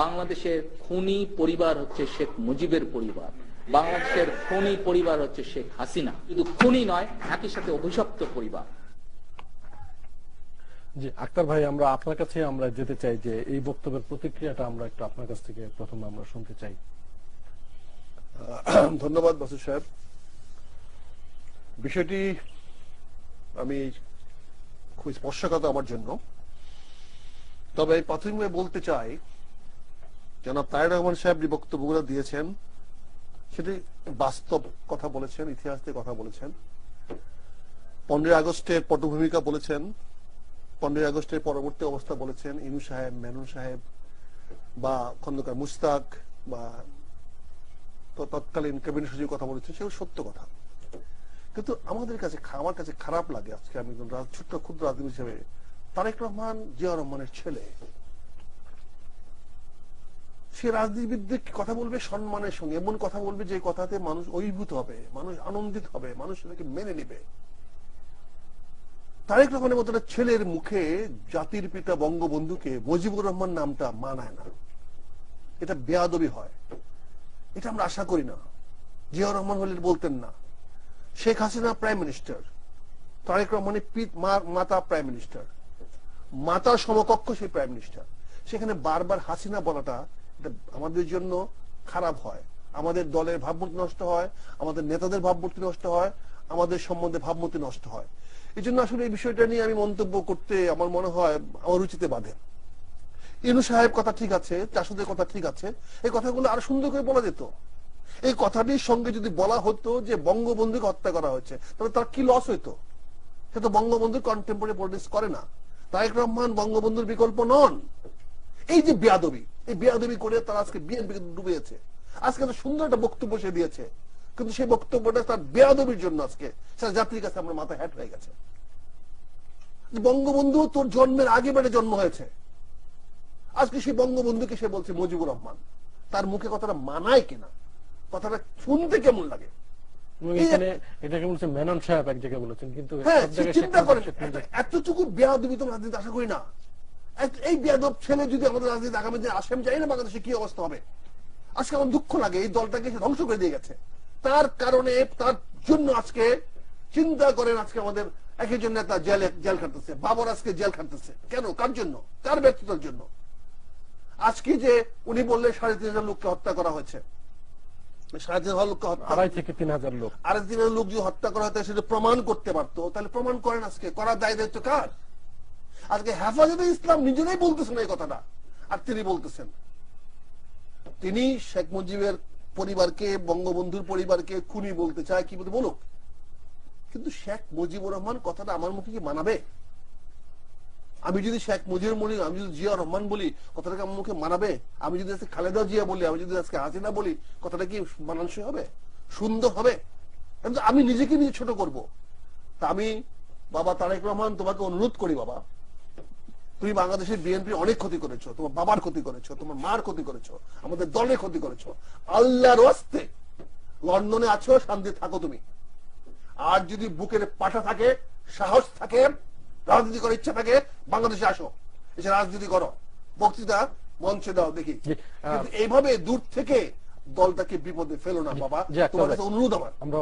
বাংলাদেশের খুনি পরিবার হচ্ছে শেখ মুজিবের পরিবার বাংলাদেশের খুনি পরিবার হচ্ছে শেখ হাসিনা শুধু খুনি নয় একই সাথে অভিশপ্ত পরিবার জি আক্তার ভাই আমরা আপনার কাছে আমরা যেতে চাই যে এই বক্তব্যের প্রতিক্রিয়াটা আমরা একটু আপনার কাছ থেকে প্রথম আমরা শুনতে চাই ধন্যবাদ বাসু সাহেব বিষয়টি আমি খুব স্পর্শকতা আমার জন্য তবে প্রাথমিকভাবে বলতে চাই জনাব তারেক রহমান সাহেব যে বক্তব্যগুলো দিয়েছেন সেটি বাস্তব কথা বলেছেন ইতিহাস দিয়ে কথা বলেছেন পনেরোই আগস্টের পটভূমিকা বলেছেন পনেরোই আগস্টের পরবর্তী অবস্থা বলেছেন ইনু সাহেব মেনু সাহেব বা খন্দকার মুস্তাক বা তৎকালীন ক্যাবিনেট সচিব কথা বলেছেন সেগুলো সত্য কথা কিন্তু আমাদের কাছে আমার কাছে খারাপ লাগে আজকে আমি একজন ছোট্ট ক্ষুদ্র রাজনীতি হিসেবে তারেক রহমান জিয়া রহমানের ছেলে সে রাজনীতিবিদদের কথা বলবে সম্মানের সঙ্গে এমন কথা বলবে যে কথাতে মানুষ অভিভূত হবে মানুষ আনন্দিত হবে মানুষ সেটাকে মেনে নিবে তারেক রহমানের মতো ছেলের মুখে জাতির পিতা বঙ্গবন্ধুকে মজিবুর রহমান নামটা মানায় না এটা বেয়াদবি হয় এটা আমরা আশা করি না জিয়া রহমান হলে বলতেন না শেখ হাসিনা প্রাইম মিনিস্টার তারেক রহমানের পিত মাতা প্রাইম মিনিস্টার মাতার সমকক্ষ সেই প্রাইম মিনিস্টার সেখানে বারবার হাসিনা বলাটা আমাদের জন্য খারাপ হয় আমাদের দলের ভাবমূর্তি নষ্ট হয় আমাদের নেতাদের ভাবমূর্তি নষ্ট হয় আমাদের সম্বন্ধে ভাবমূর্তি নষ্ট হয় এই জন্য আসলে এই বিষয়টা নিয়ে আমি মন্তব্য করতে আমার মনে হয় আমার রুচিতে বাধে ইনু সাহেব কথা ঠিক আছে চাষুদের কথা ঠিক আছে এই কথাগুলো আরো সুন্দর করে বলা যেত এই কথাটির সঙ্গে যদি বলা হতো যে বঙ্গবন্ধুকে হত্যা করা হয়েছে তাহলে তার কি লস হইতো সে তো বঙ্গবন্ধুর কন্টেম্পোরারি পলিটিক্স করে না তারেক রহমান বঙ্গবন্ধুর বিকল্প নন এই যে বেয়াদবি এই বিয়াদবি করে তারা আজকে বিএনপি কিন্তু ডুবিয়েছে আজকে সুন্দর একটা বক্তব্য সে দিয়েছে কিন্তু সেই বক্তব্যটা তার বেয়াদবির জন্য আজকে সেটা জাতির কাছে আমার মাথা হ্যাট হয়ে গেছে বঙ্গবন্ধু তোর জন্মের আগে বেড়ে জন্ম হয়েছে আজকে সেই বঙ্গবন্ধুকে সে বলছে মুজিবুর রহমান তার মুখে কথাটা মানায় কিনা কথাটা শুনতে কেমন লাগে মেনন সাহেব এক জায়গায় বলেছেন কিন্তু হ্যাঁ, চিন্তা করেন এতটুকু বেয়াদবি তোমার রাজনীতি আশা করি না এই বেদব ছেলে যদি আমাদের রাজনীতি আগামী দিন আসে আমি জানি না বাংলাদেশে কি অবস্থা হবে আজকে আমার দুঃখ লাগে এই দলটাকে সে ধ্বংস করে দিয়ে গেছে তার কারণে তার জন্য আজকে চিন্তা করেন আজকে আমাদের একই জন্য নেতা জেলে জেল খাটতেছে বাবর আজকে জেল খাটতেছে কেন কার জন্য কার ব্যর্থতার জন্য আজকে যে উনি বললেন সাড়ে তিন হাজার লোককে হত্যা করা হয়েছে সাড়ে তিন হাজার লোককে আড়াই থেকে তিন হাজার লোক আর লোক যদি হত্যা করা হতো সেটা প্রমাণ করতে পারতো তাহলে প্রমাণ করেন আজকে করার দায় দায়িত্ব কার আজকে হেফাজতে ইসলাম নিজেরাই বলতেছেন এই কথাটা আর তিনি বলতেছেন তিনি শেখ মুজিবের পরিবারকে বঙ্গবন্ধুর পরিবারকে খুনি বলতে চায় কি বলতে বলুক কিন্তু শেখ মুজিবুর রহমান কথাটা আমার মুখে কি মানাবে আমি যদি শেখ মুজিবুর বলি আমি যদি জিয়া রহমান বলি কথাটাকে আমার মুখে মানাবে আমি যদি আজকে খালেদা জিয়া বলি আমি যদি আজকে হাসিনা বলি কথাটা কি মানানসই হবে সুন্দর হবে কিন্তু আমি নিজেকে নিজে ছোট করব তা আমি বাবা তারেক রহমান তোমাকে অনুরোধ করি বাবা তুমি বাংলাদেশের বিএনপি অনেক ক্ষতি করেছো তোমার বাবার ক্ষতি করেছো তোমার মার ক্ষতি করেছো আমাদের দলে ক্ষতি করেছো আল্লাহর ওয়াস্তে লন্ডনে আছো শান্তি থাকো তুমি আর যদি বুকের পাঠা থাকে সাহস থাকে রাজনীতি করার ইচ্ছা থাকে বাংলাদেশে আসো এসে রাজনীতি করো বক্তৃতা মঞ্চে দাও দেখি এইভাবে দূর থেকে দলটাকে বিপদে ফেলো না বাবা তোমার কাছে অনুরোধ আমার